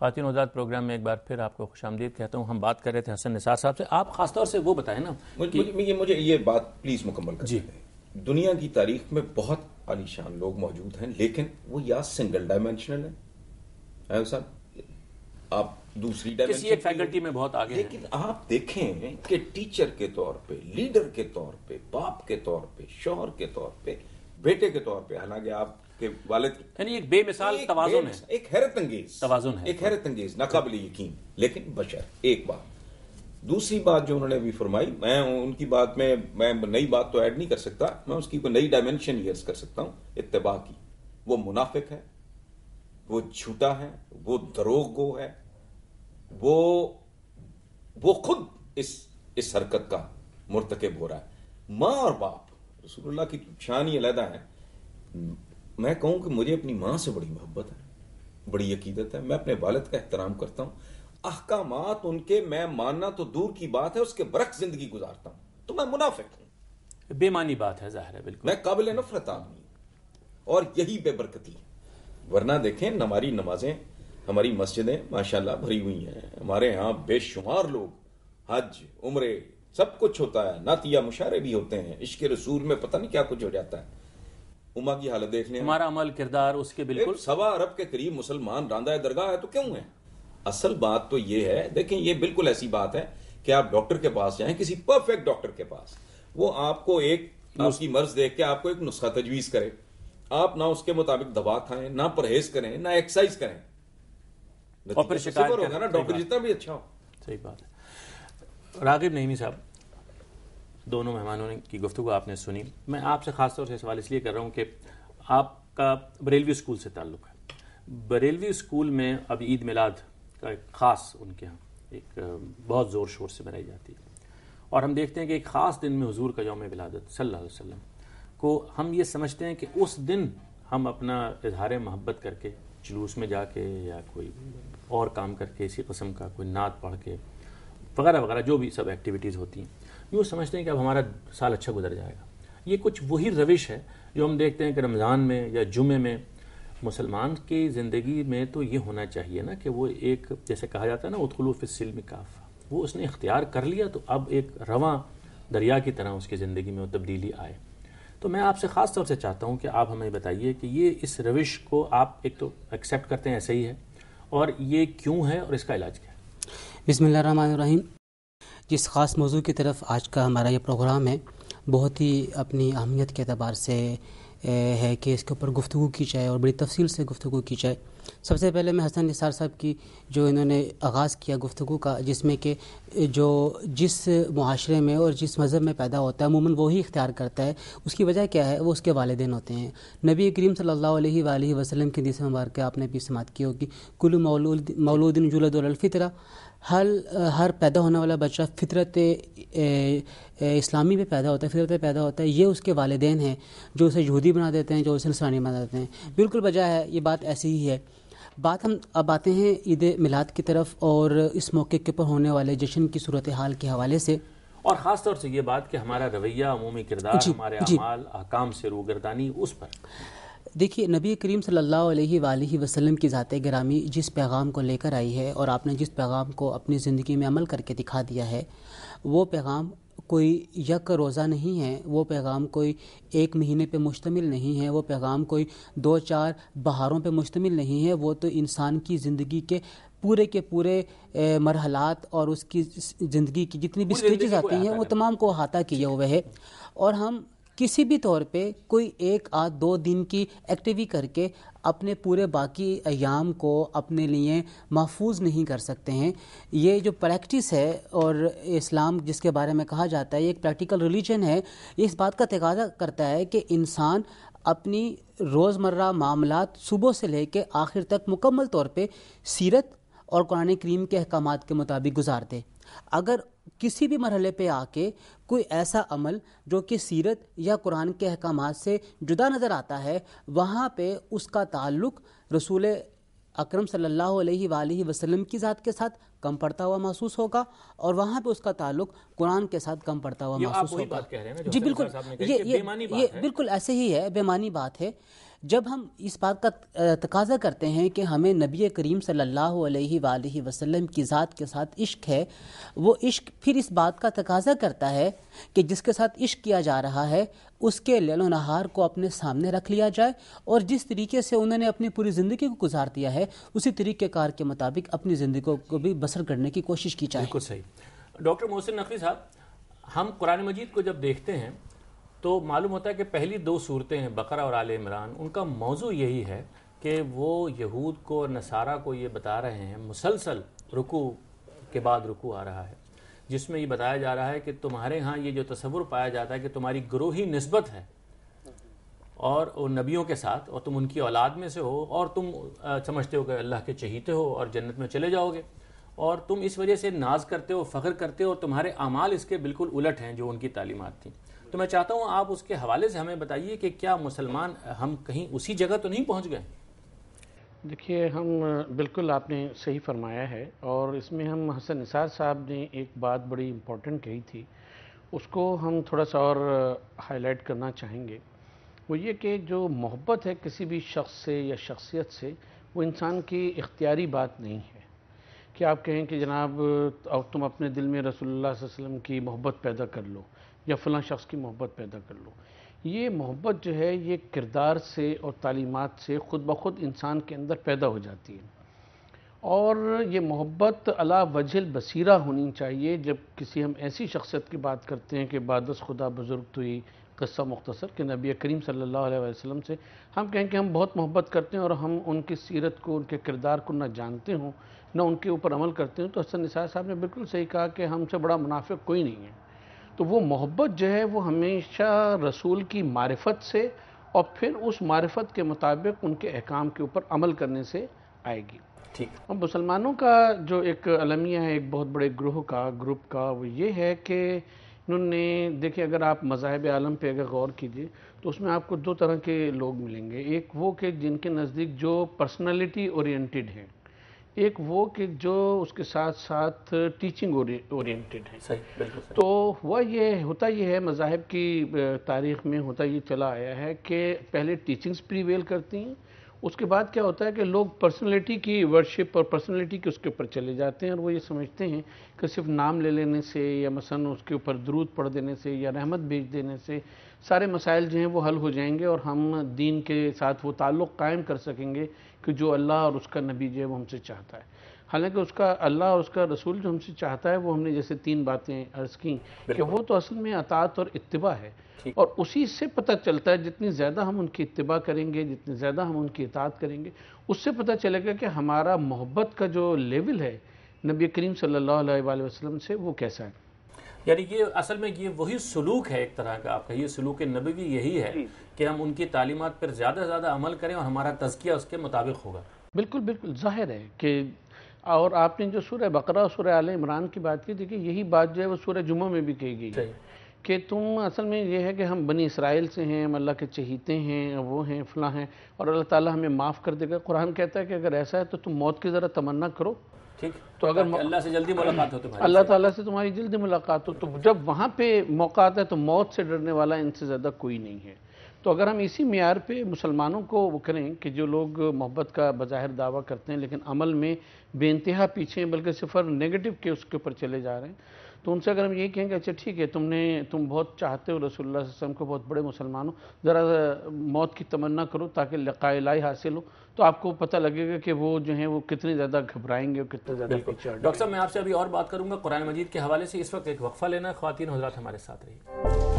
खातिन वजात प्रोग्राम में एक बार फिर आपको खुश आमदीद कहता हूँ हम बात कर रहे थे हसन निसार साहब से आप खासतौर से वो बताएं ना मुझे, मुझे, मुझे ये बात प्लीज़ मुकम्मल कर जी दुनिया की तारीख में बहुत आलिशान लोग मौजूद हैं लेकिन वो या सिंगल डायमेंशनल है आप दूसरी किसी एक फैकल्टी में बहुत आगे लेकिन आप देखें कि टीचर के तौर पे लीडर के तौर पे बाप के तौर पे शोहर के तौर पे बेटे के तौर पे हालांकि आप कि वालिद यानी एक बेमिसाल तवाजुन है एक हैरत अंगेज तवाजुन है एक हैरत अंगेज नाकाबिल यकीन लेकिन बशर एक बात दूसरी बात जो उन्होंने अभी फरमाई मैं उनकी बात में मैं नई बात तो ऐड नहीं कर सकता मैं उसकी कोई नई डायमेंशन यस कर सकता हूं इतबा की वो मुनाफिक है वो झूठा है वो दरोगो है वो वो खुद इस इस हरकत का मुरतकब हो रहा है माँ और बाप रसूलुल्लाह की तो शान ही अलहदा है मैं कहूँ कि मुझे अपनी माँ से बड़ी मोहब्बत है बड़ी अकीदत है मैं अपने वालद का एहतराम करता हूँ अहकाम उनके मैं मानना तो दूर की बात है उसके बरक जिंदगी गुजारता हूँ तो मैं मुनाफिक हूँ बेमानी बात है जाहिर है बिल्कुल मैं काबिल नफरत आदमी और यही बेबरकती है वरना देखें हमारी नमाजें हमारी मस्जिदें माशाल्लाह भरी हुई हैं हमारे यहाँ बेशुमार लोग हज उम्र सब कुछ होता है नातिया मुशारे भी होते हैं इश्क रसूल में पता नहीं क्या कुछ हो जाता है उमा की हालत देख लें हमारा अमल किरदार उसके बिल्कुल सवा अरब के करीब मुसलमान रांदा दरगाह है तो क्यों है असल बात तो ये है देखें ये बिल्कुल ऐसी बात है कि आप डॉक्टर के पास जाएं किसी परफेक्ट डॉक्टर के पास वो आपको एक उसकी मर्ज देख के आपको एक नुस्खा तजवीज करे आप ना उसके मुताबिक दवा खाएं ना परहेज करें ना एक्सरसाइज करें और फिर शिकायत होगा ना डॉक्टर जितना भी अच्छा हो सही बात है रागिब नईमी साहब दोनों मेहमानों की गुफ्तु आपने सुनी मैं आपसे ख़ासतौर से सवाल इसलिए कर रहा हूँ कि आपका बरेलवी स्कूल से ताल्लुक़ है बरेलवी स्कूल में अब ईद मिलाद का एक ख़ास उनके यहाँ एक बहुत ज़ोर शोर से मनाई जाती है और हम देखते हैं कि एक ख़ास दिन में हजूर का योम विलादत सल्ला वसम को हम ये समझते हैं कि उस दिन हम अपना इजहार मोहब्बत करके जुलूस में जाके या कोई और काम करके इसी कस्म का कोई नात पढ़ के वगैरह वगैरह जो भी सब एक्टिविटीज़ होती हैं वो समझते हैं कि अब हमारा साल अच्छा गुजर जाएगा ये कुछ वही रविश है जो हम देखते हैं कि रमज़ान में या जुमे में मुसलमान की ज़िंदगी में तो ये होना चाहिए ना कि वो एक जैसे कहा जाता है ना उत्खलूफ़ सिल्म काफ़ा वो उसने इख्तियार कर लिया तो अब एक रवा दरिया की तरह उसकी ज़िंदगी में वो तब्दीली आए तो मैं आपसे ख़ास तौर से चाहता हूँ कि आप हमें बताइए कि ये इस रविश को आप एक तो एक्सेप्ट करते हैं ऐसे ही है और ये क्यों है और इसका इलाज क्या है बिसमीम जिस ख़ास मौजू की तरफ आज का हमारा ये प्रोग्राम है बहुत ही अपनी अहमियत के अतबार से है कि इसके ऊपर गुफ्तु की जाए और बड़ी तफसील से गुफ्तु की जाए सबसे पहले मैं हसन निसार साहब की जो इन्होंने आगाज़ किया गुफ्तु का जिसमें कि जो जिस माशरे में और जिस मज़हब में पैदा होता है अमूमन वही इख्तियार करता है उसकी वजह क्या है वो उसके वालदेन होते हैं नबी करीम सल्ला वसलम के की दीस मुबारक आपने भी समात की होगी कुल मौलूद मौलूदिन जुलदुलफ़ितरा हर हर पैदा होने वाला बच्चा फितरत इस्लामी में पैदा होता है फितरत पैदा होता है ये उसके वालदेन हैं जो उसे यहूदी बना देते हैं जो उसे नसरानी बना देते हैं बिल्कुल वजह है ये बात ऐसी ही है बात हम अब आते हैं ईद मिलाद की तरफ और इस मौके के ऊपर होने वाले जश्न की सूरत हाल के हवाले से और ख़ास तौर से ये बात कि हमारा रवैया अमूमी किरदार हमारे अमाल अहकाम से रूगरदानी उस पर देखिए नबी करीम सल्लल्लाहु अलैहि वसल्लम की ज़ात ग्रामी जिस पैगाम को लेकर आई है और आपने जिस पैगाम को अपनी ज़िंदगी में अमल करके दिखा दिया है वो पैगाम कोई यक रोज़ा नहीं है वो पैगाम कोई एक महीने पे मुश्तमिल नहीं है वो पैगाम कोई दो चार बहारों पे मुश्तमिल नहीं है वो तो इंसान की ज़िंदगी के पूरे के पूरे मरहलात और उसकी ज़िंदगी की जितनी भी स्टेजेस आती हैं वो तमाम को अहाता किए हुए है और हम किसी भी तौर पे कोई एक आध दो दिन की एक्टिवी करके अपने पूरे बाकी अयाम को अपने लिए महफूज नहीं कर सकते हैं ये जो प्रैक्टिस है और इस्लाम जिसके बारे में कहा जाता है ये एक प्रैक्टिकल रिलीजन है ये इस बात का तकाजा करता है कि इंसान अपनी रोज़मर्रा मामला सुबह से लेकर आखिर तक मुकम्मल तौर पे सीरत और कुरान करीम के अहकाम के मुताबिक गुजारते अगर किसी भी मरहले पे आके कोई ऐसा अमल जो कि सीरत या कुरान के अहकाम से जुदा नज़र आता है वहाँ पे उसका ताल्लुक़ रसूल अकरम सल्लल्लाहु अलैहि वसल्लम की ज़ात के साथ कम पड़ता हुआ महसूस होगा और वहाँ पे उसका ताल्लुक कुरान के साथ कम पड़ता हुआ महसूस होगा जी बिल्कुल ये ये ये बिल्कुल ऐसे ही है बेमानी बात है जब हम इस बात का तकाजा करते हैं कि हमें नबी करीम सल्लल्लाहु अलैहि वालैहि वसल्लम की ज़ात के साथ इश्क है वो इश्क फिर इस बात का तकाजा करता है कि जिसके साथ इश्क किया जा रहा है उसके लेलो नहार को अपने सामने रख लिया जाए और जिस तरीके से उन्होंने अपनी पूरी ज़िंदगी को गुजार दिया है उसी तरीक़ेकार के मुताबिक अपनी ज़िंदगी को भी बसर करने की कोशिश की जाए बिल्कुल सही डॉक्टर मोहसिन नकवी साहब हम कुरान मजीद को जब देखते हैं तो मालूम होता है कि पहली दो सूरतें हैं बकरा और आल इमरान उनका मौजू यही है कि वो यहूद को और नसारा को ये बता रहे हैं मुसलसल रुकू के बाद रुकू आ रहा है जिसमें ये बताया जा रहा है कि तुम्हारे यहाँ ये जो तस्वुर पाया जाता है कि तुम्हारी ग्रोही नस्बत है और नबियों के साथ और तुम उनकी औलाद में से हो और तुम समझते हो कि अल्लाह के चहीते हो और जन्नत में चले जाओगे और तुम इस वजह से नाज करते हो फ़ख्र करते हो और तुम्हारे अमाल इसके बिल्कुल उलट हैं जो उनकी तालीमत थी तो मैं चाहता हूँ आप उसके हवाले से हमें बताइए कि क्या मुसलमान हम कहीं उसी जगह तो नहीं पहुँच गए देखिए हम बिल्कुल आपने सही फरमाया है और इसमें हम हसन निसार साहब ने एक बात बड़ी इम्पोर्टेंट कही थी उसको हम थोड़ा सा और हाईलाइट करना चाहेंगे वो ये कि जो मोहब्बत है किसी भी शख्स से या शख्सियत से वो इंसान की इख्तियारी बात नहीं है कि आप कहें कि जनाब अब तुम अपने दिल में रसोल्ला वसलम की मोहब्बत पैदा कर लो या फलां शख्स की मोहब्बत पैदा कर लो ये मोहब्बत जो है ये किरदार से और तालीमत से ख़ुद ब खुद इंसान के अंदर पैदा हो जाती है और ये मोहब्बत अला वजल बसीरा होनी चाहिए जब किसी हम ऐसी शख्सियत की बात करते हैं कि बादस खुदा बुज़ुर्ग तो हुई कस्सा मुख्तसर कि नबी करीम सल्लल्लाहु अलैहि वसल्लम से हम कहें कि हम बहुत मोहब्बत करते हैं और हम उनकी सीरत को उनके किरदार को ना जानते हों ना उनके ऊपर अमल करते हों तो हसन निसार साहब ने बिल्कुल सही कहा कि हमसे बड़ा मुनाफे कोई नहीं है तो वो मोहब्बत जो है वो हमेशा रसूल की मारफत से और फिर उस मारफत के मुताबिक उनके अहकाम के ऊपर अमल करने से आएगी ठीक और मुसलमानों का जो एक अलमिया है एक बहुत बड़े ग्रोह का ग्रुप का वो ये है कि उन्होंने देखिए अगर आप मज़ाहब आलम पे अगर गौर कीजिए तो उसमें आपको दो तरह के लोग मिलेंगे एक वो के जिनके नज़दीक जो पर्सनालिटी ओरिएंटेड हैं एक वो कि जो उसके साथ साथ टीचिंग ओरिएंटेड हैं सही, बिल्कुल सही। तो हुआ ये होता ये है मज़ाहब की तारीख में होता ये चला आया है कि पहले टीचिंग्स प्रीवेल करती हैं उसके बाद क्या होता है कि लोग पर्सनैलिटी की वर्शिप और पर्सनैलिटी के उसके ऊपर चले जाते हैं और वो ये समझते हैं कि सिर्फ नाम ले लेने से या मसन उसके ऊपर दरूद पढ़ देने से या रहमत भेज देने से सारे मसाइल जो हैं वो हल हो जाएंगे और हम दीन के साथ वो ताल्लुक़ कायम कर सकेंगे कि जो अल्लाह और उसका नबी जो है वो हमसे चाहता है हालांकि उसका अल्लाह और उसका रसूल जो हमसे चाहता है वो हमने जैसे तीन बातें अर्ज़ की कि वो तो असल में अतात और इतबा है और उसी से पता चलता है जितनी ज़्यादा हम उनकी इतबा करेंगे जितनी ज़्यादा हम उनकी इतात करेंगे उससे पता चलेगा कि हमारा मोहब्बत का जो लेवल है नबी करीम सल्लल्लाहु अलैहि वसल्लम से वो कैसा है यानी ये असल में ये वही सलूक है एक तरह का आपका ये सलूक नबी यही है कि हम उनकी तालीमत पर ज़्यादा से ज़्यादा अमल करें और हमारा तजकिया उसके मुताबिक होगा बिल्कुल बिल्कुल जाहिर है कि और आपने जो सूर्य बकरा और सूर्य आल इमरान की बात की देखिए यही बात जो है वो सूर्य जुम्मे में भी कही गई है कि तुम असल में ये है कि हम बनी इसराइल से हैं हम अल्लाह के चहीते हैं वो हैं फलां हैं और अल्लाह ताला हमें माफ़ कर देगा कुरान कहता है कि अगर ऐसा है तो तुम मौत की ज़रा तमन्ना करो ठीक तो अगर अल्लाह से जल्दी मुलाकात हो तुम्हारी अल्लाह ताला से तुम्हारी जल्दी मुलाकात हो तो जब वहाँ पे मौका आता है तो मौत से डरने वाला इनसे ज़्यादा कोई नहीं है तो अगर हम इसी मैार पे मुसलमानों को वो करें कि जो लोग मोहब्बत का बाहर दावा करते हैं लेकिन अमल में बेानतहा पीछे बल्कि सिफर नेगेटिव के उसके ऊपर चले जा रहे हैं तो उनसे अगर हम ये कहेंगे अच्छा ठीक है तुमने तुम बहुत चाहते हो रसोल्ला वसम को बहुत बड़े मुसलमान हो ज़रा मौत की तमन्ना करो ताकि लकाई हासिल हो तो आपको पता लगेगा कि वो जो है वो कितने ज़्यादा घबराएंगे और कितने ज़्यादा डॉक्टर साहब मैं आपसे अभी और बात करूँगा कुरान मजीद के हवाले से इस वक्त एक वक्फ़ा लेना खातिन हजरात हमारे साथ रही